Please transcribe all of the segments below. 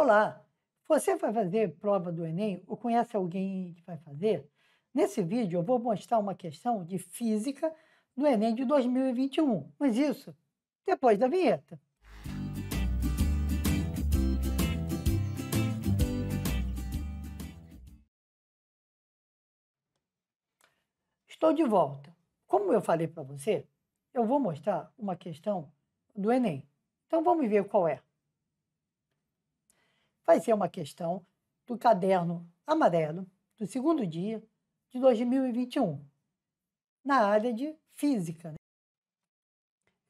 Olá, você vai fazer prova do Enem ou conhece alguém que vai fazer? Nesse vídeo eu vou mostrar uma questão de física do Enem de 2021, mas isso depois da vinheta. Estou de volta. Como eu falei para você, eu vou mostrar uma questão do Enem. Então vamos ver qual é vai ser uma questão do caderno amarelo do segundo dia de 2021, na área de física. Né?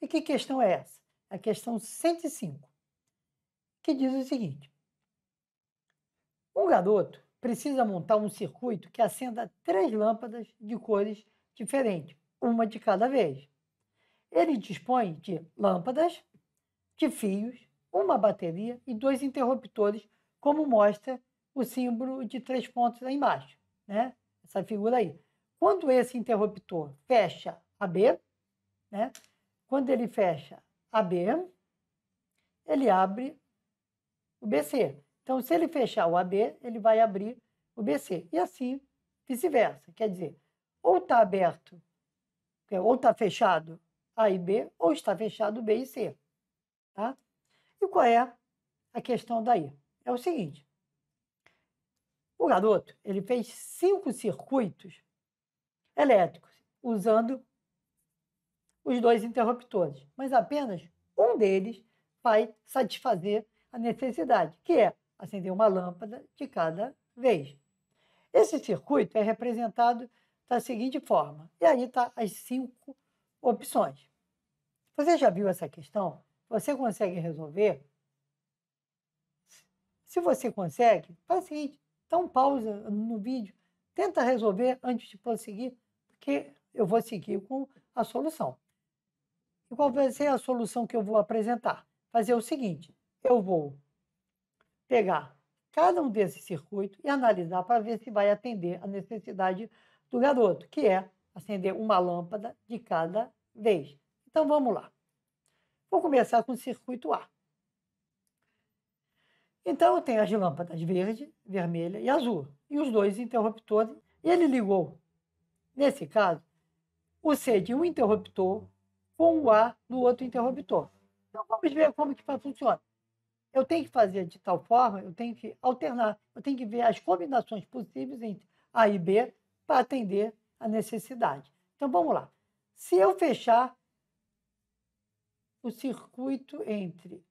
E que questão é essa? A questão 105, que diz o seguinte: um garoto precisa montar um circuito que acenda três lâmpadas de cores diferentes, uma de cada vez. Ele dispõe de lâmpadas, de fios uma bateria e dois interruptores, como mostra o símbolo de três pontos lá embaixo, né? Essa figura aí. Quando esse interruptor fecha a B, né? Quando ele fecha a B, ele abre o BC. Então, se ele fechar o AB, ele vai abrir o BC. E assim vice-versa. Quer dizer, ou está aberto, ou está fechado A e B, ou está fechado B e C. Tá? E qual é a questão daí? É o seguinte: o garoto ele fez cinco circuitos elétricos usando os dois interruptores, mas apenas um deles vai satisfazer a necessidade, que é acender uma lâmpada de cada vez. Esse circuito é representado da seguinte forma, e aí está as cinco opções. Você já viu essa questão você consegue resolver? Se você consegue, faz o seguinte, dá um pausa no vídeo, tenta resolver antes de prosseguir, porque eu vou seguir com a solução. E qual vai ser a solução que eu vou apresentar? Fazer o seguinte, eu vou pegar cada um desses circuitos e analisar para ver se vai atender a necessidade do garoto, que é acender uma lâmpada de cada vez. Então vamos lá. Vou começar com o circuito A. Então eu tenho as lâmpadas verde, vermelha e azul, e os dois interruptores. Ele ligou, nesse caso, o C de um interruptor com o A do outro interruptor. Então vamos ver como que funciona. Eu tenho que fazer de tal forma, eu tenho que alternar, eu tenho que ver as combinações possíveis entre A e B para atender a necessidade. Então vamos lá. Se eu fechar o circuito entre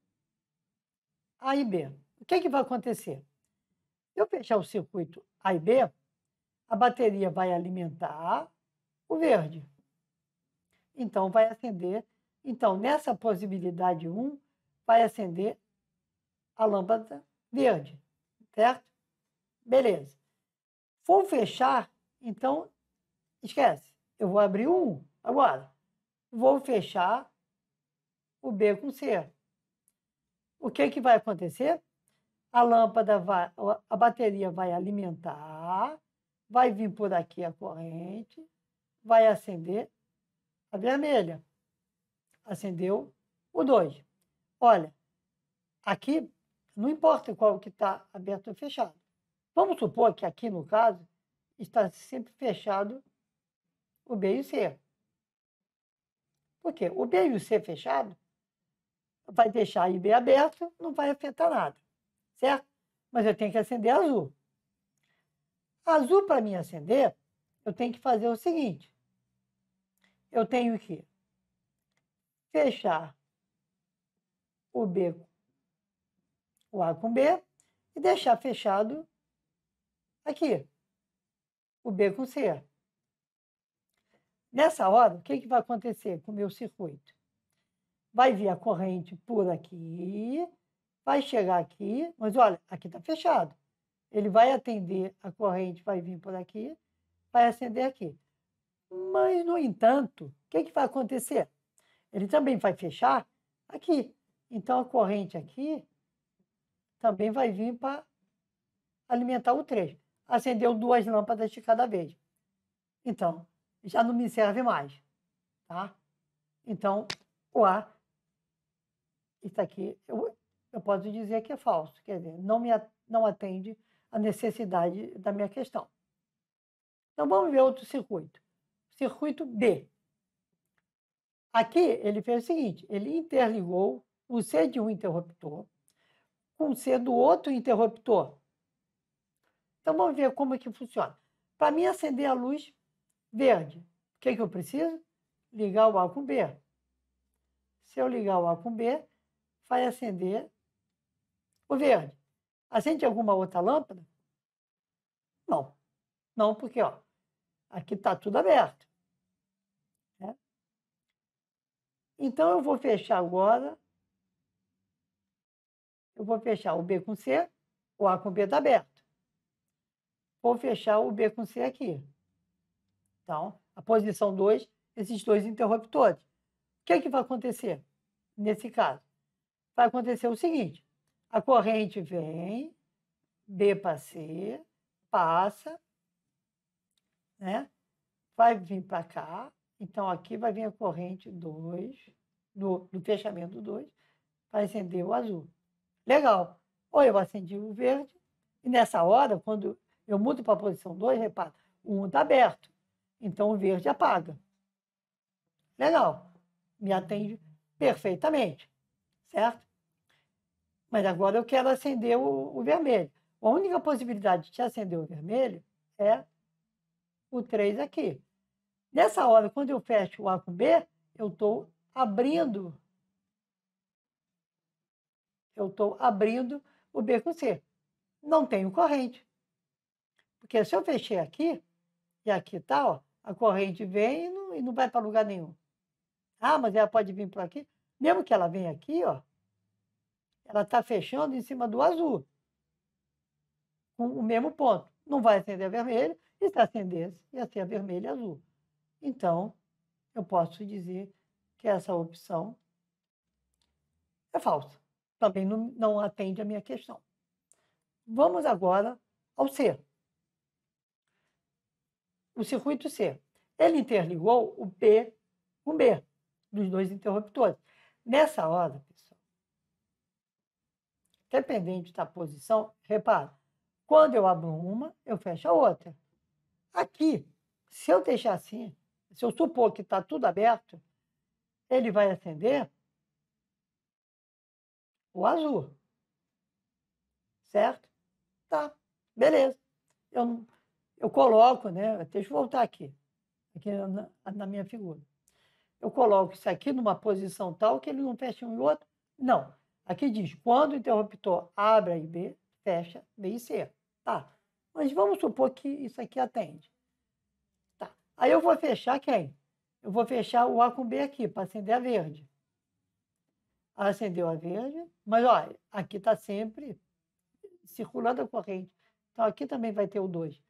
A e B. O que, é que vai acontecer? Se eu fechar o circuito A e B, a bateria vai alimentar o verde. Então, vai acender. Então, nessa possibilidade 1, vai acender a lâmpada verde, certo? Beleza. vou fechar, então, esquece. Eu vou abrir um agora. Vou fechar o B com C. O que, que vai acontecer? A lâmpada vai, a bateria vai alimentar, vai vir por aqui a corrente, vai acender a vermelha. Acendeu o 2. Olha, aqui não importa qual que está aberto ou fechado. Vamos supor que aqui, no caso, está sempre fechado o B e o C. Por quê? O B e o C fechado vai deixar aí bem aberto, não vai afetar nada, certo? Mas eu tenho que acender azul. Azul, para mim acender, eu tenho que fazer o seguinte. Eu tenho que fechar o B, o A com B, e deixar fechado aqui, o B com C. Nessa hora, o que, que vai acontecer com o meu circuito? vai vir a corrente por aqui, vai chegar aqui, mas olha, aqui está fechado. Ele vai atender a corrente, vai vir por aqui, vai acender aqui. Mas, no entanto, o que, que vai acontecer? Ele também vai fechar aqui. Então, a corrente aqui também vai vir para alimentar o 3. Acendeu duas lâmpadas de cada vez. Então, já não me serve mais. Tá? Então, o A isso aqui, eu, eu posso dizer que é falso, quer dizer, não, me, não atende à necessidade da minha questão. Então vamos ver outro circuito. Circuito B. Aqui ele fez o seguinte: ele interligou o C de um interruptor com o C do outro interruptor. Então vamos ver como é que funciona. Para mim acender a luz verde, o que, é que eu preciso? Ligar o A com B. Se eu ligar o A com B, Vai acender o verde. Acende alguma outra lâmpada? Não. Não, porque ó, aqui está tudo aberto. Né? Então eu vou fechar agora. Eu vou fechar o B com C, o A com B está aberto. Vou fechar o B com C aqui. Então, a posição 2, esses dois interruptores. O que, é que vai acontecer nesse caso? vai acontecer o seguinte: a corrente vem, B para C, passa, né? vai vir para cá, então aqui vai vir a corrente 2, no fechamento 2, vai acender o azul. Legal. Ou eu acendi o verde, e nessa hora, quando eu mudo para a posição 2, repara, o 1 está aberto, então o verde apaga. Legal. Me atende perfeitamente, certo? mas agora eu quero acender o, o vermelho. A única possibilidade de acender o vermelho é o 3 aqui. Nessa hora, quando eu fecho o A com B, eu estou abrindo. Eu estou abrindo o B com C. Não tenho corrente. Porque se eu fechei aqui, e aqui tá, ó, a corrente vem e não, e não vai para lugar nenhum. Ah, mas ela pode vir por aqui. Mesmo que ela venha aqui, ó, ela está fechando em cima do azul, com o mesmo ponto. Não vai acender a vermelha, e se acendesse, ia ser a vermelha e azul. Então, eu posso dizer que essa opção é falsa. Também não, não atende à minha questão. Vamos agora ao C. O circuito C. Ele interligou o P com B, dos dois interruptores. Nessa hora, dependente da posição, repara, quando eu abro uma, eu fecho a outra. Aqui, se eu deixar assim, se eu supor que está tudo aberto, ele vai acender o azul. Certo? Tá, beleza. Eu, eu coloco, né? Deixa eu voltar aqui, aqui na, na minha figura. Eu coloco isso aqui numa posição tal que ele não fecha um e outro. Não, Aqui diz, quando o interruptor abre a IB, fecha B e C. Tá, mas vamos supor que isso aqui atende. Tá, aí eu vou fechar quem? Eu vou fechar o A com B aqui, para acender a verde. Acendeu a verde, mas olha, aqui está sempre circulando a corrente. Então aqui também vai ter o 2.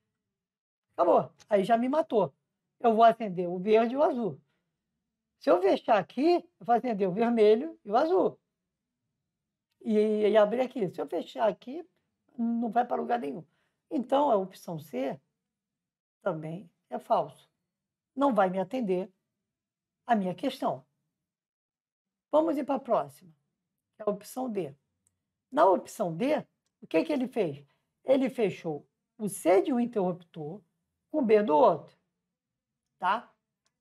Acabou, aí já me matou. Eu vou acender o verde e o azul. Se eu fechar aqui, eu vou acender o vermelho e o azul e, e abrir aqui. Se eu fechar aqui, não vai para lugar nenhum. Então, a opção C também é falso. Não vai me atender à minha questão. Vamos ir para a próxima, que é a opção D. Na opção D, o que, que ele fez? Ele fechou o C de um interruptor com o B do outro. Tá?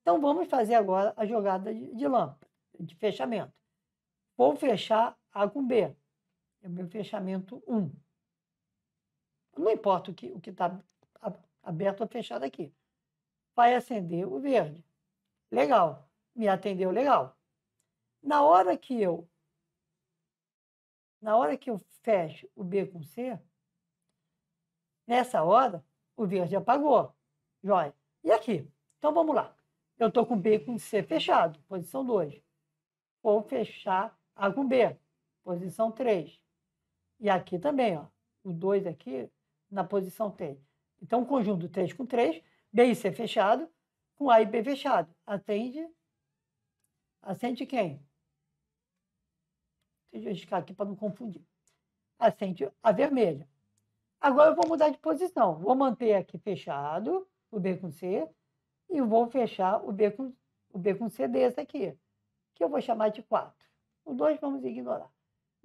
Então, vamos fazer agora a jogada de, de lâmpada, de fechamento. Vou fechar a com B. É o meu fechamento 1. Não importa o que o está aberto ou fechado aqui. Vai acender o verde. Legal. Me atendeu legal. Na hora que eu na hora que eu fecho o B com C, nessa hora, o verde apagou. jóia. E aqui? Então vamos lá. Eu estou com B com C fechado, posição 2. Vou fechar A com B posição 3. E aqui também, ó, o 2 aqui na posição 3. Então, conjunto 3 com 3, B e C fechado, com A e B fechado. Atende, atende quem? Deixa eu riscar aqui para não confundir. Acende a vermelha. Agora eu vou mudar de posição. Vou manter aqui fechado o B com C e vou fechar o B com, o B com C desse aqui, que eu vou chamar de 4. O 2 vamos ignorar.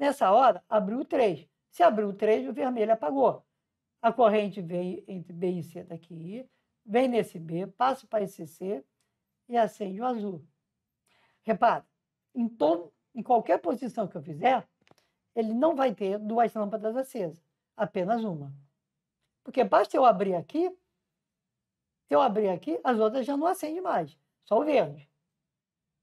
Nessa hora, abriu o 3. Se abriu o 3, o vermelho apagou. A corrente vem entre B e C daqui, vem nesse B, passa para esse C e acende o azul. Repara, em, todo, em qualquer posição que eu fizer, ele não vai ter duas lâmpadas acesas, apenas uma. Porque basta eu abrir aqui, se eu abrir aqui, as outras já não acendem mais, só o verde.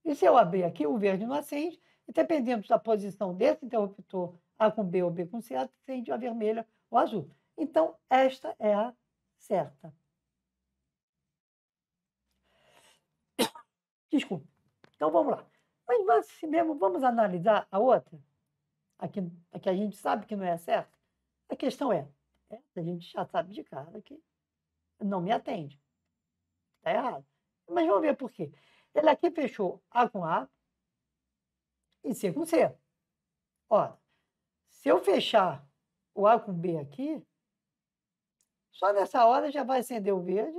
E se eu abrir aqui, o verde não acende, e dependendo da posição desse interruptor, A com B ou B com C, acende a vermelha ou azul. Então, esta é a certa. Desculpe. Então, vamos lá. Mas, mas assim mesmo, vamos analisar a outra? Aqui, aqui a gente sabe que não é certa. A questão é, essa a gente já sabe de cara que não me atende. Está errado. Mas vamos ver por quê. Ele aqui fechou A com A, e C com C. Ora, se eu fechar o A com B aqui, só nessa hora já vai acender o verde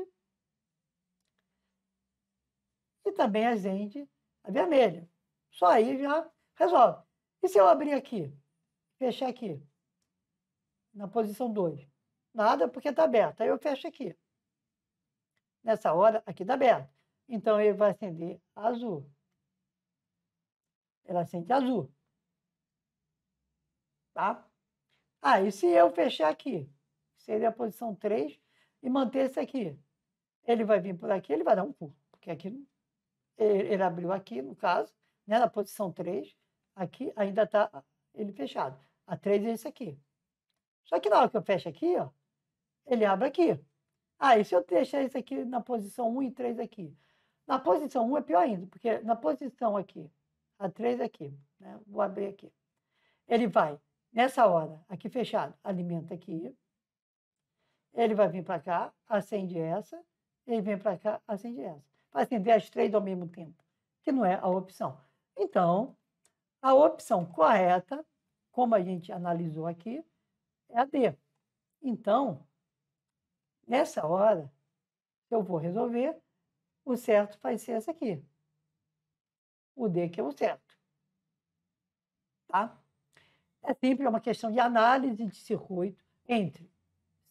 e também acende a vermelha. Só aí já resolve. E se eu abrir aqui, fechar aqui, na posição 2? Nada, porque está aberto. Aí eu fecho aqui. Nessa hora, aqui está aberto. Então, ele vai acender azul ela sente azul. Tá? Ah, e se eu fechar aqui, seria a posição 3, e manter esse aqui, ele vai vir por aqui, ele vai dar um pulo, porque aqui ele, abriu aqui, no caso, né, na posição 3, aqui ainda está ele fechado. A 3 é esse aqui. Só que na hora que eu fecho aqui, ó, ele abre aqui. Ah, e se eu deixar isso aqui na posição 1 e 3 aqui? Na posição 1 é pior ainda, porque na posição aqui a tá, 3 aqui. Né? Vou abrir aqui. Ele vai, nessa hora, aqui fechado, alimenta aqui. Ele vai vir para cá, acende essa. Ele vem para cá, acende essa. Vai acender assim, as três ao mesmo tempo, que não é a opção. Então, a opção correta, como a gente analisou aqui, é a D. Então, nessa hora, eu vou resolver, o certo vai ser essa aqui o D que é o centro. Tá? É sempre uma questão de análise de circuito entre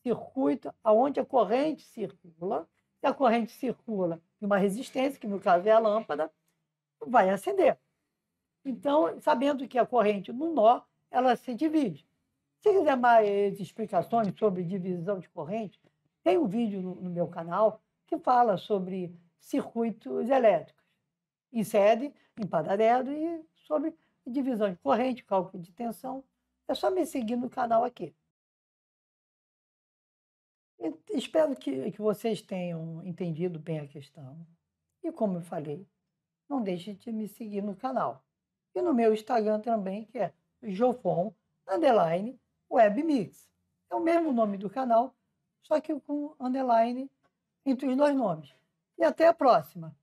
circuito, aonde a corrente circula, se a corrente circula em uma resistência, que no caso é a lâmpada, vai acender. Então, sabendo que a corrente no nó, ela se divide. Se quiser mais explicações sobre divisão de corrente, tem um vídeo no, no meu canal que fala sobre circuitos elétricos em sede, em paralelo e sobre divisão de corrente, cálculo de tensão. É só me seguir no canal aqui. Espero que, que vocês tenham entendido bem a questão. E como eu falei, não deixe de me seguir no canal. E no meu Instagram também, que é Jofon Underline Webmix. É o mesmo nome do canal, só que com underline entre os dois nomes. E até a próxima!